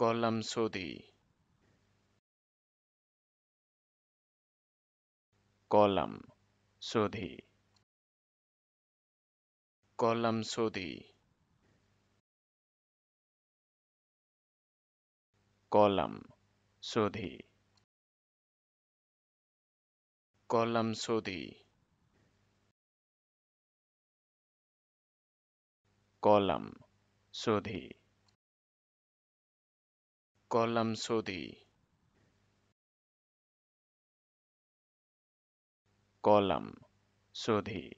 column शोधें column सोधी column शोधें कॉलम शोधें कॉलम शोधें कॉलम शोधें कॉलम शोधी कॉलम शोधी